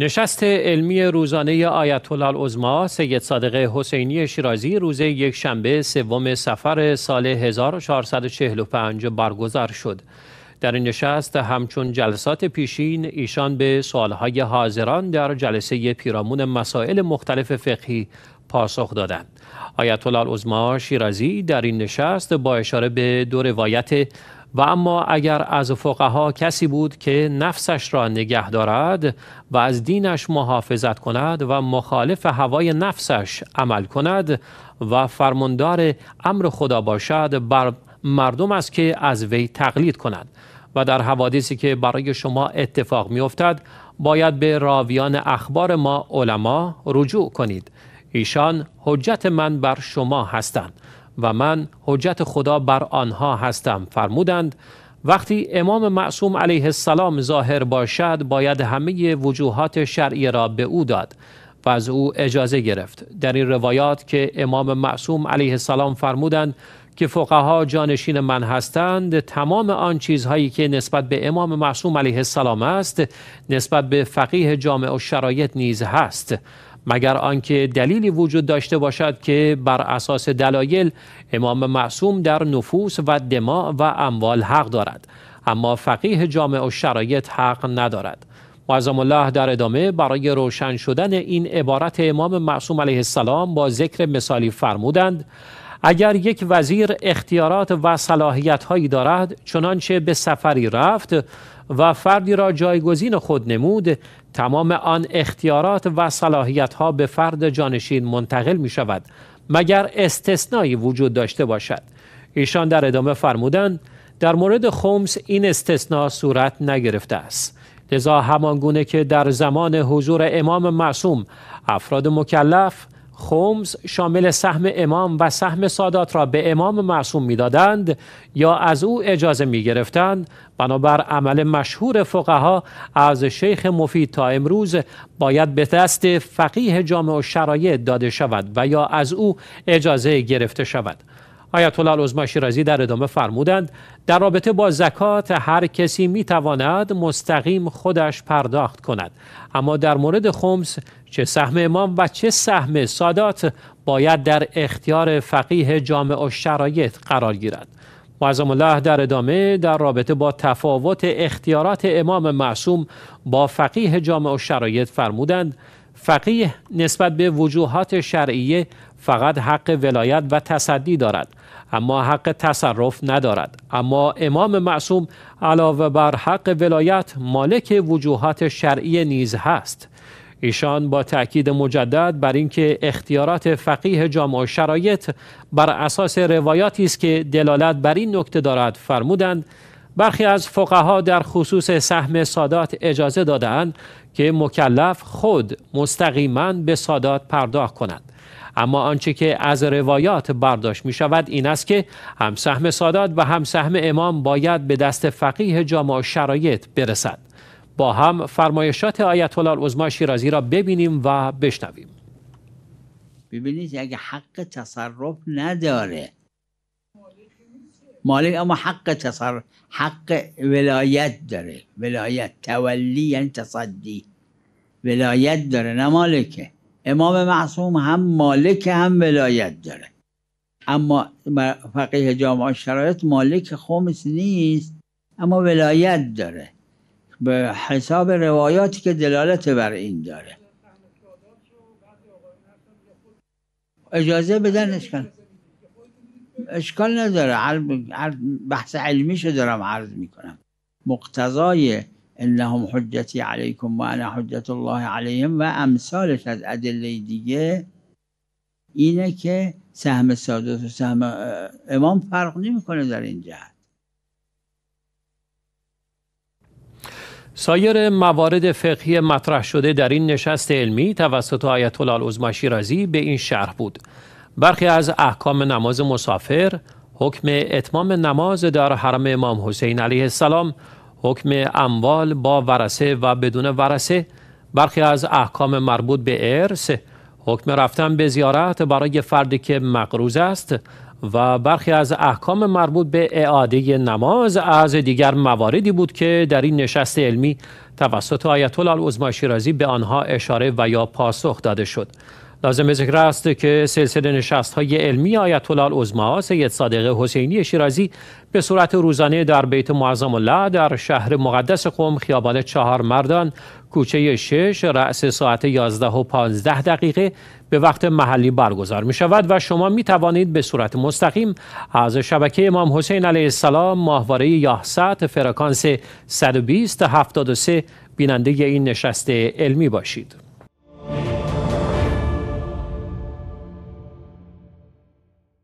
نشست علمی روزانه آیت الله العظما سید صادق حسینی شیرازی روز یک شنبه سوم سفر سال 1445 برگزار شد. در این نشست همچون جلسات پیشین ایشان به سوالهای حاضران در جلسه پیرامون مسائل مختلف فقهی پاسخ دادند. آیت الله العظما شیرازی در این نشست با اشاره به دو روایت و اما اگر از فقها کسی بود که نفسش را نگه دارد و از دینش محافظت کند و مخالف هوای نفسش عمل کند و فرماندار امر خدا باشد بر مردم است که از وی تقلید کند و در حوادثی که برای شما اتفاق افتد باید به راویان اخبار ما علما رجوع کنید ایشان حجت من بر شما هستند و من حجت خدا بر آنها هستم فرمودند وقتی امام معصوم علیه السلام ظاهر باشد باید همه وجوهات شرعی را به او داد و از او اجازه گرفت در این روایات که امام معصوم علیه السلام فرمودند که فقها جانشین من هستند تمام آن چیزهایی که نسبت به امام معصوم علیه السلام است نسبت به فقیه جامع و شرایط نیز هست مگر آنکه دلیلی وجود داشته باشد که بر اساس دلایل امام معصوم در نفوس و دماع و اموال حق دارد اما فقیه جامع و شرایط حق ندارد معظم الله در ادامه برای روشن شدن این عبارت امام معصوم علیه السلام با ذکر مثالی فرمودند اگر یک وزیر اختیارات و صلاحیت هایی دارد چنانچه به سفری رفت و فردی را جایگزین خود نمود تمام آن اختیارات و صلاحیت به فرد جانشین منتقل می شود مگر استثنایی وجود داشته باشد ایشان در ادامه فرمودند در مورد خمس این استثناء صورت نگرفته است لذا همانگونه که در زمان حضور امام معصوم افراد مکلف خمس شامل سهم امام و سهم سادات را به امام معصوم میدادند یا از او اجازه می گرفتند بنابر عمل مشهور فقها از شیخ مفید تا امروز باید به دست فقیه جامع و شرایط داده شود و یا از او اجازه گرفته شود آیت الله العظما شیرازی در ادامه فرمودند در رابطه با زکات هر کسی می تواند مستقیم خودش پرداخت کند اما در مورد خمس چه سهم امام و چه سهم سادات باید در اختیار فقیه جامع و شرایط قرار گیرد معظم الله در ادامه در رابطه با تفاوت اختیارات امام معصوم با فقیه جامع و شرایط فرمودند فقیه نسبت به وجوهات شرعیه فقط حق ولایت و تصدی دارد اما حق تصرف ندارد اما امام معصوم علاوه بر حق ولایت مالک وجوهات شرعی نیز هست ایشان با تاکید مجدد بر اینکه اختیارات فقیه جامع شرایط بر اساس روایاتی است که دلالت بر این نکته دارد فرمودند برخی از فقها در خصوص سهم سادات اجازه دادهاند که مکلف خود مستقیما به سادات پرداخت کند اما آنچه که از روایات برداشت می شود این است که هم سهم سادات و هم سهم امام باید به دست فقیه جامع شرایط برسد با هم فرمایشات آیت الله العظما شیرازی را ببینیم و بشنویم ببینید اگه حق تصرف نداره مالک اما حق تصرف حق ولایت داره ولایت تولی یعنی تصدی ولایت داره نه مالکه امام معصوم هم مالک هم ولایت داره اما فقیه جامعه شرایط مالک خمس نیست اما ولایت داره به حساب روایاتی که دلالت بر این داره اجازه بدن اشکال اشکال نداره بحث علمیشو دارم عرض میکنم مقتضای انهم حجتی علیکم و انا حجت الله علیهم و امثالش از ادله دیگه اینه که سهم سادات و سهم امام فرق نمیکنه در این جهت سایر موارد فقهی مطرح شده در این نشست علمی توسط آیت الله العظما شیرازی به این شرح بود برخی از احکام نماز مسافر حکم اتمام نماز در حرم امام حسین علیه السلام حکم اموال با ورسه و بدون ورسه برخی از احکام مربوط به ارث حکم رفتن به زیارت برای فردی که مقروز است و برخی از احکام مربوط به اعاده نماز از دیگر مواردی بود که در این نشست علمی توسط آیت الله العظمی شیرازی به آنها اشاره و یا پاسخ داده شد لازم ذکر است که سلسله نشست های علمی آیت الله العظما سید صادق حسینی شیرازی به صورت روزانه در بیت معظم الله در شهر مقدس قم خیابان چهار مردان کوچه شش رأس ساعت 11 و 15 دقیقه به وقت محلی برگزار می شود و شما می توانید به صورت مستقیم از شبکه امام حسین علیه السلام ماهواره یاهصد فرکانس 120 73 بیننده این نشست علمی باشید.